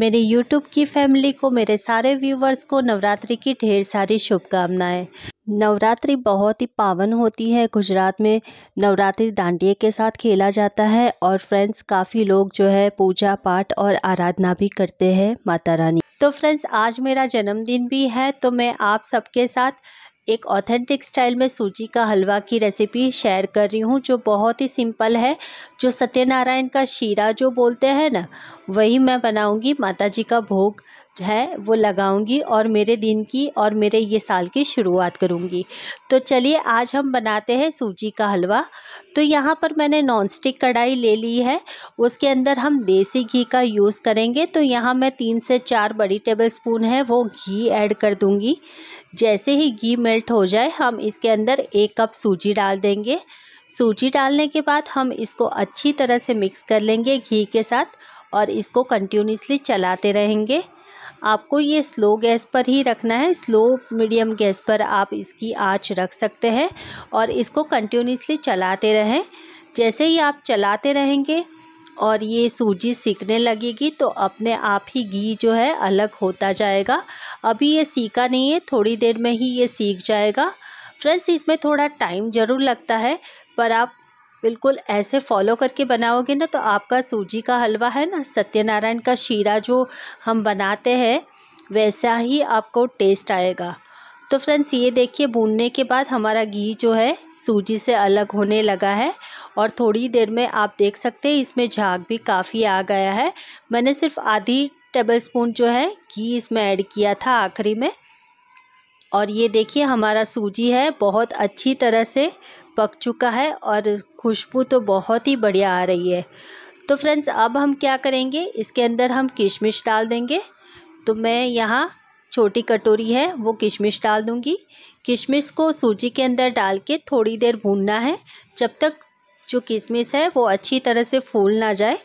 मेरे यूट्यूब की फैमिली को मेरे सारे व्यूवर्स को नवरात्रि की ढेर सारी शुभकामनाएं नवरात्रि बहुत ही पावन होती है गुजरात में नवरात्रि दांडिये के साथ खेला जाता है और फ्रेंड्स काफ़ी लोग जो है पूजा पाठ और आराधना भी करते हैं माता रानी तो फ्रेंड्स आज मेरा जन्मदिन भी है तो मैं आप सबके साथ एक ऑथेंटिक स्टाइल में सूजी का हलवा की रेसिपी शेयर कर रही हूँ जो बहुत ही सिंपल है जो सत्यनारायण का शीरा जो बोलते हैं ना वही मैं बनाऊँगी माता जी का भोग है वो लगाऊंगी और मेरे दिन की और मेरे ये साल की शुरुआत करूंगी तो चलिए आज हम बनाते हैं सूजी का हलवा तो यहाँ पर मैंने नॉन स्टिक कढ़ाई ले ली है उसके अंदर हम देसी घी का यूज़ करेंगे तो यहाँ मैं तीन से चार बड़ी टेबल स्पून है वो घी ऐड कर दूँगी जैसे ही घी मेल्ट हो जाए हम इसके अंदर एक कप सूजी डाल देंगे सूजी डालने के बाद हम इसको अच्छी तरह से मिक्स कर लेंगे घी के साथ और इसको कंटिन्यूसली चलाते रहेंगे आपको ये स्लो गैस पर ही रखना है स्लो मीडियम गैस पर आप इसकी आँच रख सकते हैं और इसको कंटिन्यूसली चलाते रहें जैसे ही आप चलाते रहेंगे और ये सूजी सीखने लगेगी तो अपने आप ही घी जो है अलग होता जाएगा अभी ये सीखा नहीं है थोड़ी देर में ही ये सीख जाएगा फ्रेंड्स इसमें थोड़ा टाइम ज़रूर लगता है पर आप बिल्कुल ऐसे फॉलो करके बनाओगे ना तो आपका सूजी का हलवा है ना सत्यनारायण का शीरा जो हम बनाते हैं वैसा ही आपको टेस्ट आएगा तो फ्रेंड्स ये देखिए भूनने के बाद हमारा घी जो है सूजी से अलग होने लगा है और थोड़ी देर में आप देख सकते हैं इसमें झाग भी काफ़ी आ गया है मैंने सिर्फ आधी टेबल स्पून जो है घी इसमें ऐड किया था आखिरी में और ये देखिए हमारा सूजी है बहुत अच्छी तरह से पक चुका है और खुशबू तो बहुत ही बढ़िया आ रही है तो फ्रेंड्स अब हम क्या करेंगे इसके अंदर हम किशमिश डाल देंगे तो मैं यहाँ छोटी कटोरी है वो किशमिश डाल दूँगी किशमिश को सूजी के अंदर डाल के थोड़ी देर भूनना है जब तक जो किशमिश है वो अच्छी तरह से फूल ना जाए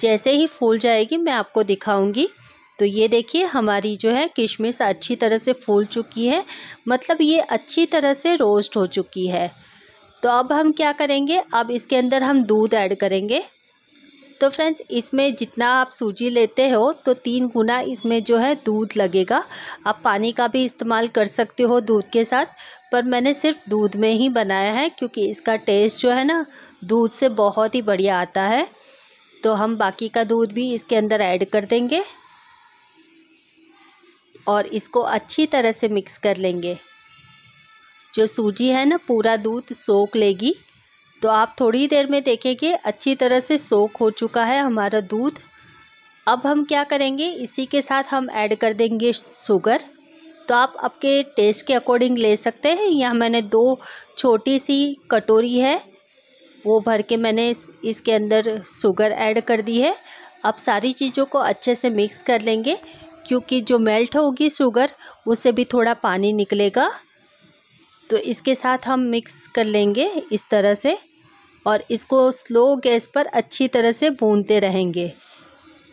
जैसे ही फूल जाएगी मैं आपको दिखाऊंगी तो ये देखिए हमारी जो है किशमिश अच्छी तरह से फूल चुकी है मतलब ये अच्छी तरह से रोस्ट हो चुकी है तो अब हम क्या करेंगे अब इसके अंदर हम दूध ऐड करेंगे तो फ्रेंड्स इसमें जितना आप सूजी लेते हो तो तीन गुना इसमें जो है दूध लगेगा आप पानी का भी इस्तेमाल कर सकते हो दूध के साथ पर मैंने सिर्फ दूध में ही बनाया है क्योंकि इसका टेस्ट जो है ना दूध से बहुत ही बढ़िया आता है तो हम बाकी का दूध भी इसके अंदर ऐड कर देंगे और इसको अच्छी तरह से मिक्स कर लेंगे जो सूजी है ना पूरा दूध सोख लेगी तो आप थोड़ी देर में देखेंगे अच्छी तरह से सोख हो चुका है हमारा दूध अब हम क्या करेंगे इसी के साथ हम ऐड कर देंगे शुगर तो आप आपके टेस्ट के अकॉर्डिंग ले सकते हैं यहाँ मैंने दो छोटी सी कटोरी है वो भर के मैंने इसके अंदर शुगर ऐड कर दी है अब सारी चीज़ों को अच्छे से मिक्स कर लेंगे क्योंकि जो मेल्ट होगी शुगर उससे भी थोड़ा पानी निकलेगा तो इसके साथ हम मिक्स कर लेंगे इस तरह से और इसको स्लो गैस पर अच्छी तरह से भूनते रहेंगे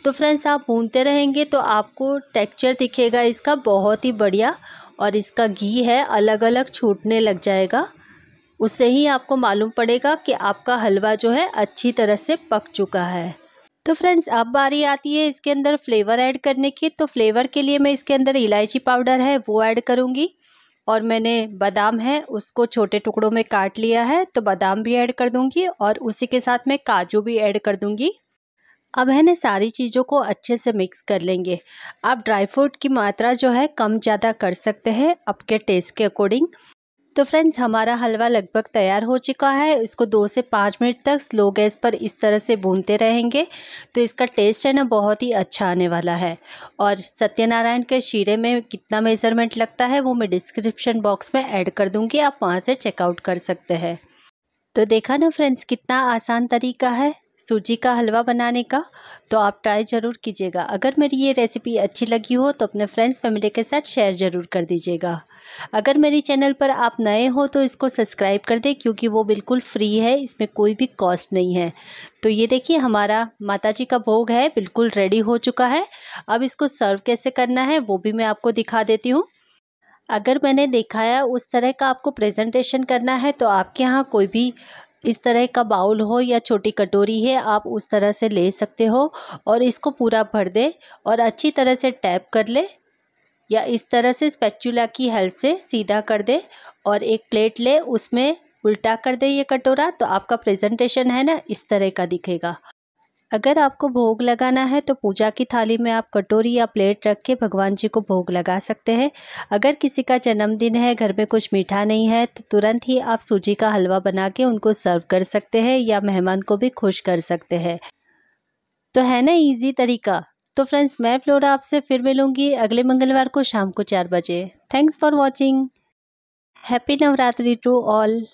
तो फ्रेंड्स आप भूनते रहेंगे तो आपको टेक्सचर दिखेगा इसका बहुत ही बढ़िया और इसका घी है अलग अलग छूटने लग जाएगा उससे ही आपको मालूम पड़ेगा कि आपका हलवा जो है अच्छी तरह से पक चुका है तो फ्रेंड्स अब बारी आती है इसके अंदर फ्लेवर ऐड करने की तो फ्लेवर के लिए मैं इसके अंदर इलायची पाउडर है वो ऐड करूँगी और मैंने बादाम है उसको छोटे टुकड़ों में काट लिया है तो बादाम भी ऐड कर दूंगी और उसी के साथ मैं काजू भी ऐड कर दूंगी अब है ना सारी चीज़ों को अच्छे से मिक्स कर लेंगे आप ड्राई फ्रूट की मात्रा जो है कम ज़्यादा कर सकते हैं आपके टेस्ट के अकॉर्डिंग तो फ्रेंड्स हमारा हलवा लगभग तैयार हो चुका है इसको दो से पाँच मिनट तक स्लो गैस पर इस तरह से भूनते रहेंगे तो इसका टेस्ट है ना बहुत ही अच्छा आने वाला है और सत्यनारायण के शीरे में कितना मेज़रमेंट लगता है वो मैं डिस्क्रिप्शन बॉक्स में ऐड कर दूँगी आप वहाँ से चेकआउट कर सकते हैं तो देखा ना फ्रेंड्स कितना आसान तरीका है सूजी का हलवा बनाने का तो आप ट्राई ज़रूर कीजिएगा अगर मेरी ये रेसिपी अच्छी लगी हो तो अपने फ्रेंड्स फैमिली के साथ शेयर ज़रूर कर दीजिएगा अगर मेरे चैनल पर आप नए हो तो इसको सब्सक्राइब कर दें क्योंकि वो बिल्कुल फ्री है इसमें कोई भी कॉस्ट नहीं है तो ये देखिए हमारा माता जी का भोग है बिल्कुल रेडी हो चुका है अब इसको सर्व कैसे करना है वो भी मैं आपको दिखा देती हूँ अगर मैंने दिखाया उस तरह का आपको प्रेजेंटेशन करना है तो आपके यहाँ कोई भी इस तरह का बाउल हो या छोटी कटोरी है आप उस तरह से ले सकते हो और इसको पूरा भर दे और अच्छी तरह से टैप कर ले या इस तरह से स्पैचुला की हेल्प से सीधा कर दे और एक प्लेट ले उसमें उल्टा कर दे ये कटोरा तो आपका प्रेजेंटेशन है ना इस तरह का दिखेगा अगर आपको भोग लगाना है तो पूजा की थाली में आप कटोरी या प्लेट रख के भगवान जी को भोग लगा सकते हैं अगर किसी का जन्मदिन है घर में कुछ मीठा नहीं है तो तुरंत ही आप सूजी का हलवा बना के उनको सर्व कर सकते हैं या मेहमान को भी खुश कर सकते हैं तो है ना इजी तरीका तो फ्रेंड्स मैं फ्लोरा आपसे फिर मिलूंगी अगले मंगलवार को शाम को चार बजे thanks for watching happy Navratri to all